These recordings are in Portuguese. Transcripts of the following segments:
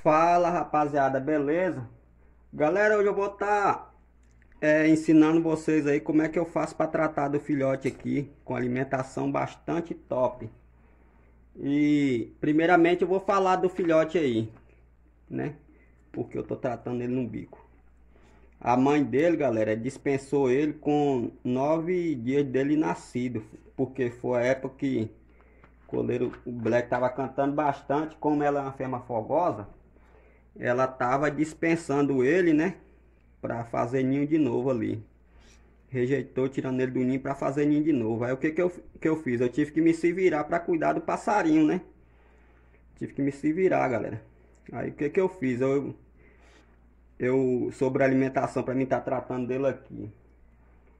Fala rapaziada, beleza? Galera, hoje eu vou estar tá, é, ensinando vocês aí como é que eu faço para tratar do filhote aqui com alimentação bastante top. E primeiramente eu vou falar do filhote aí, né? Porque eu tô tratando ele no bico. A mãe dele, galera, dispensou ele com nove dias dele nascido, porque foi a época que o coleiro Black tava cantando bastante, como ela é uma fêmea fogosa, ela estava dispensando ele, né? Para fazer ninho de novo ali. Rejeitou, tirando ele do ninho para fazer ninho de novo. Aí o que, que, eu, que eu fiz? Eu tive que me se virar para cuidar do passarinho, né? Tive que me se virar, galera. Aí o que, que eu fiz? Eu, eu sobre a alimentação, para mim estar tá tratando dele aqui.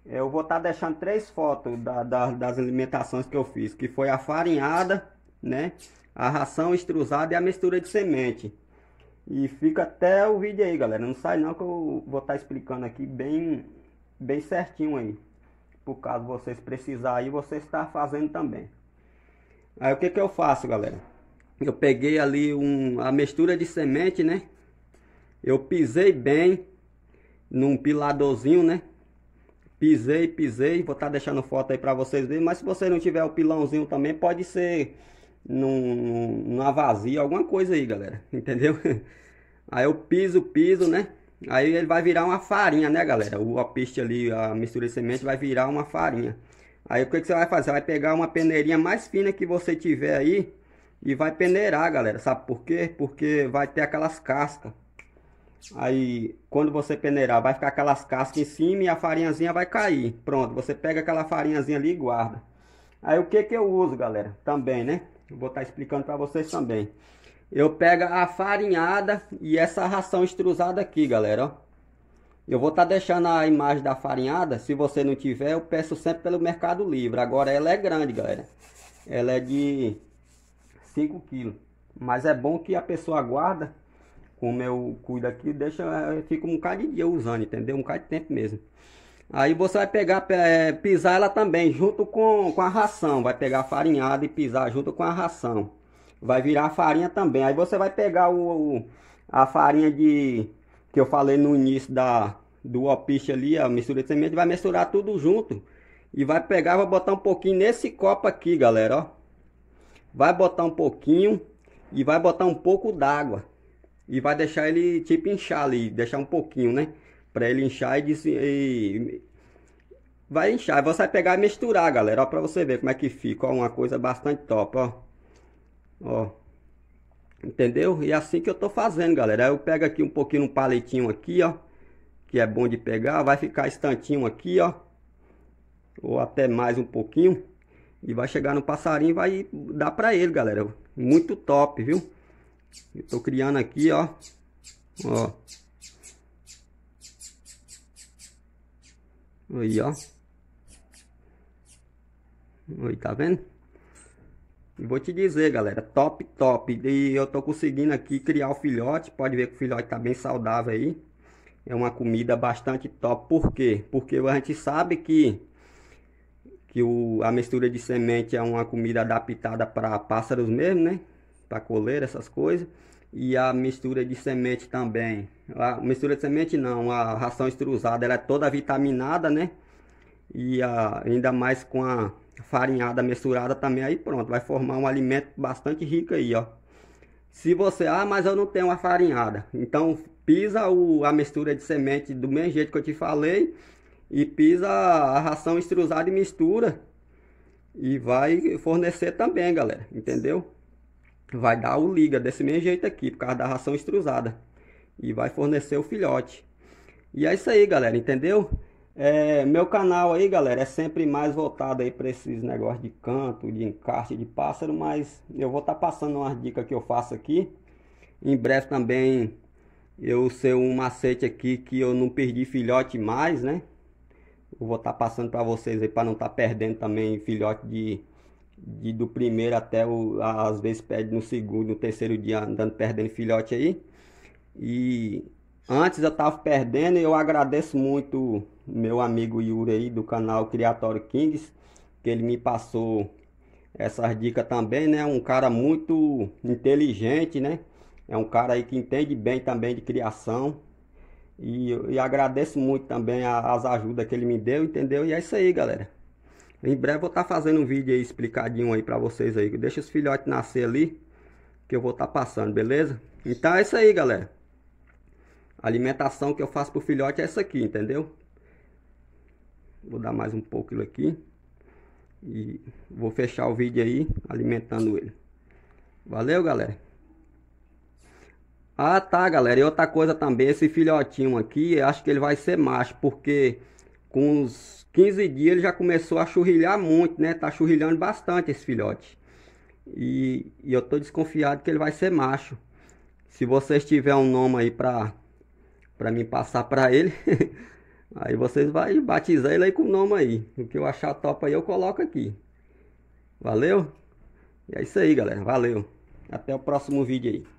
Eu vou estar tá deixando três fotos da, da, das alimentações que eu fiz, que foi a farinhada, né? A ração extrusada e a mistura de semente. E fica até o vídeo aí, galera. Não sai não que eu vou estar tá explicando aqui bem, bem certinho aí. Por caso vocês precisarem aí, vocês estar fazendo também. Aí o que que eu faço, galera? Eu peguei ali um, a mistura de semente, né? Eu pisei bem num piladorzinho, né? Pisei, pisei. Vou estar tá deixando foto aí para vocês verem. Mas se você não tiver o pilãozinho também, pode ser num, numa vazia, alguma coisa aí, galera. Entendeu? Aí eu piso, piso, né? Aí ele vai virar uma farinha, né, galera? O alpiste ali, a mistura de semente vai virar uma farinha. Aí o que, que você vai fazer? Você vai pegar uma peneirinha mais fina que você tiver aí e vai peneirar, galera. Sabe por quê? Porque vai ter aquelas cascas. Aí, quando você peneirar, vai ficar aquelas cascas em cima e a farinhazinha vai cair. Pronto, você pega aquela farinhazinha ali e guarda. Aí, o que que eu uso, galera? Também, né? Eu vou estar tá explicando para vocês também. Eu pego a farinhada e essa ração extrusada aqui, galera, ó. Eu vou estar tá deixando a imagem da farinhada. Se você não tiver, eu peço sempre pelo Mercado Livre. Agora ela é grande, galera. Ela é de 5 quilos. Mas é bom que a pessoa guarda. Como eu cuido aqui, deixa, fica um bocado de dia usando, entendeu? Um bocado de tempo mesmo. Aí você vai pegar, é, pisar ela também junto com, com a ração. Vai pegar a farinhada e pisar junto com a ração. Vai virar a farinha também. Aí você vai pegar o, o a farinha de que eu falei no início da, do opiche ali, a mistura de semente. Vai misturar tudo junto. E vai pegar, vai botar um pouquinho nesse copo aqui, galera, ó. Vai botar um pouquinho e vai botar um pouco d'água. E vai deixar ele tipo inchar ali, deixar um pouquinho, né? para ele inchar e disse. E, vai inchar. Você vai pegar e misturar, galera. Ó, pra você ver como é que fica. Ó, uma coisa bastante top, ó. Ó. Entendeu? E é assim que eu tô fazendo, galera. Eu pego aqui um pouquinho um paletinho aqui, ó. Que é bom de pegar. Vai ficar estantinho aqui, ó. Ou até mais um pouquinho. E vai chegar no passarinho e vai dar pra ele, galera. Muito top, viu? Eu tô criando aqui, ó. Ó. Aí, ó. Aí, tá vendo? E vou te dizer, galera, top, top. E eu tô conseguindo aqui criar o filhote. Pode ver que o filhote tá bem saudável aí. É uma comida bastante top. Por quê? Porque a gente sabe que, que o, a mistura de semente é uma comida adaptada para pássaros mesmo, né? Para coleira, essas coisas e a mistura de semente também. A mistura de semente não, a ração extrusada ela é toda vitaminada, né? E a, ainda mais com a farinhada misturada também, aí pronto, vai formar um alimento bastante rico aí, ó. Se você, ah, mas eu não tenho a farinhada, então pisa o, a mistura de semente do mesmo jeito que eu te falei e pisa a ração extrusada e mistura e vai fornecer também, galera, entendeu? vai dar o liga desse mesmo jeito aqui, por causa da ração extrusada. E vai fornecer o filhote. E é isso aí, galera, entendeu? É, meu canal aí, galera, é sempre mais voltado aí para esses negócios de canto, de encaixe de pássaro, mas eu vou estar tá passando umas dicas que eu faço aqui. Em breve também eu sei um macete aqui que eu não perdi filhote mais, né? Eu vou estar tá passando para vocês aí para não estar tá perdendo também filhote de de, do primeiro até o. Às vezes perde no segundo, no terceiro dia, andando perdendo filhote aí. E antes eu tava perdendo e eu agradeço muito meu amigo Yuri aí do canal Criatório Kings, que ele me passou essas dicas também, né? Um cara muito inteligente, né? É um cara aí que entende bem também de criação. E, e agradeço muito também as ajudas que ele me deu, entendeu? E é isso aí, galera. Em breve vou estar tá fazendo um vídeo aí explicadinho aí pra vocês aí. Deixa os filhotes nascer ali, que eu vou estar tá passando, beleza? Então é isso aí, galera. A alimentação que eu faço pro filhote é essa aqui, entendeu? Vou dar mais um pouco aqui. E vou fechar o vídeo aí alimentando ele. Valeu, galera. Ah, tá, galera. E outra coisa também, esse filhotinho aqui, acho que ele vai ser macho, porque com uns 15 dias ele já começou a churrilhar muito, né? Tá churrilhando bastante esse filhote. E, e eu tô desconfiado que ele vai ser macho. Se vocês tiverem um nome aí pra, pra mim passar pra ele, aí vocês vão batizar ele aí com o nome aí. O que eu achar top aí eu coloco aqui. Valeu? E é isso aí, galera. Valeu. Até o próximo vídeo aí.